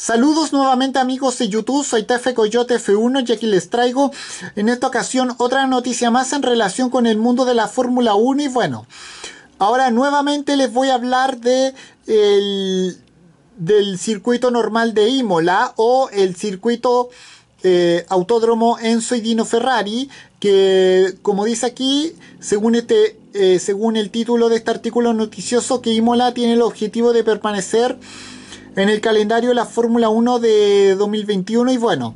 Saludos nuevamente amigos de YouTube, soy TF Coyote F1 y aquí les traigo en esta ocasión otra noticia más en relación con el mundo de la Fórmula 1 y bueno, ahora nuevamente les voy a hablar de el, del circuito normal de Imola o el circuito eh, autódromo Enzo y Dino Ferrari que como dice aquí, según este eh, según el título de este artículo noticioso que Imola tiene el objetivo de permanecer en el calendario de la Fórmula 1 de 2021 y bueno,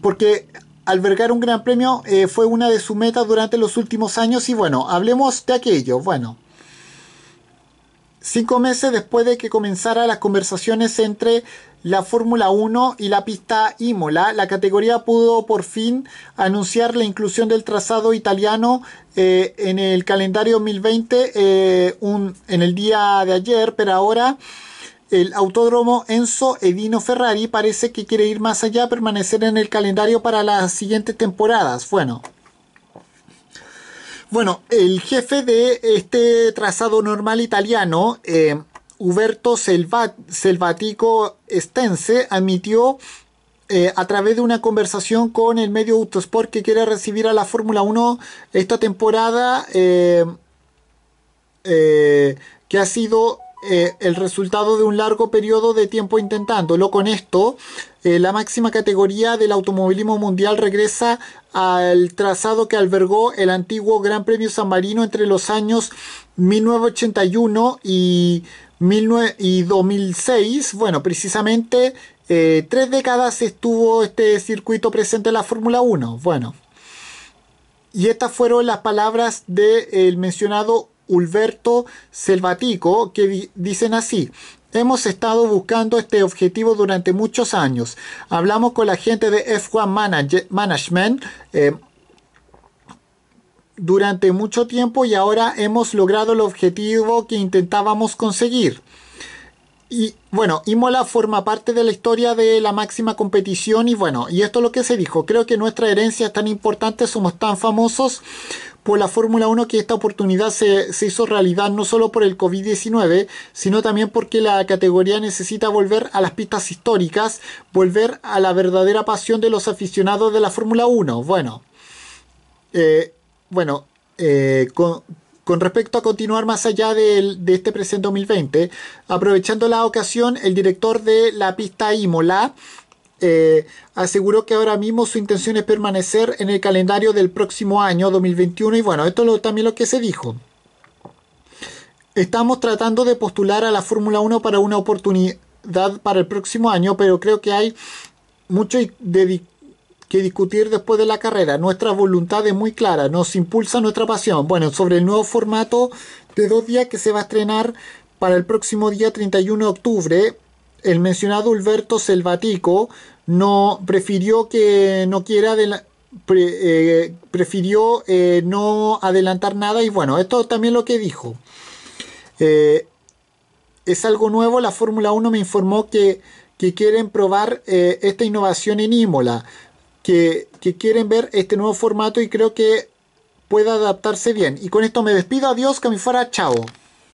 porque albergar un gran premio eh, fue una de sus metas durante los últimos años y bueno, hablemos de aquello. Bueno, cinco meses después de que comenzara las conversaciones entre la Fórmula 1 y la pista Imola, la categoría pudo por fin anunciar la inclusión del trazado italiano eh, en el calendario 2020 eh, en el día de ayer, pero ahora el autódromo Enzo Edino Ferrari parece que quiere ir más allá, permanecer en el calendario para las siguientes temporadas. Bueno, bueno, el jefe de este trazado normal italiano, Huberto eh, Uberto Selvatico Stense... admitió eh, a través de una conversación con el medio Autosport que quiere recibir a la Fórmula 1 esta temporada eh, que ha sido eh, el resultado de un largo periodo de tiempo intentándolo. Con esto, eh, la máxima categoría del automovilismo mundial regresa al trazado que albergó el antiguo Gran Premio San Marino entre los años 1981 y, y 2006. Bueno, precisamente eh, tres décadas estuvo este circuito presente en la Fórmula 1. Bueno. Y estas fueron las palabras del mencionado Ulberto Selvatico, que dicen así. Hemos estado buscando este objetivo durante muchos años. Hablamos con la gente de F1 Management eh, durante mucho tiempo y ahora hemos logrado el objetivo que intentábamos conseguir. Y bueno, Imola forma parte de la historia de la máxima competición y bueno, y esto es lo que se dijo, creo que nuestra herencia es tan importante, somos tan famosos pues la Fórmula 1 que esta oportunidad se, hizo realidad no solo por el COVID-19, sino también porque la categoría necesita volver a las pistas históricas, volver a la verdadera pasión de los aficionados de la Fórmula 1. Bueno, eh, bueno, eh, con, respecto a continuar más allá de, de, este presente 2020, aprovechando la ocasión, el director de la pista Imola eh, aseguró que ahora mismo su intención es permanecer en el calendario del próximo año 2021 y bueno, esto es también lo que se dijo. Estamos tratando de postular a la Fórmula 1 para una oportunidad para el próximo año, pero creo que hay mucho que discutir después de la carrera. Nuestra voluntad es muy clara, nos impulsa nuestra pasión. Bueno, sobre el nuevo formato de dos días que se va a estrenar para el próximo día 31 de octubre, el mencionado Alberto Selvatico no prefirió que no quiera eh, prefirió eh, no adelantar nada y bueno, esto también lo que dijo. Eh, es algo nuevo, la Fórmula 1 me informó que, quieren probar esta innovación en Imola, que, quieren ver este nuevo formato y creo que pueda adaptarse bien. Y con esto me despido, adiós, que me fuera, chao.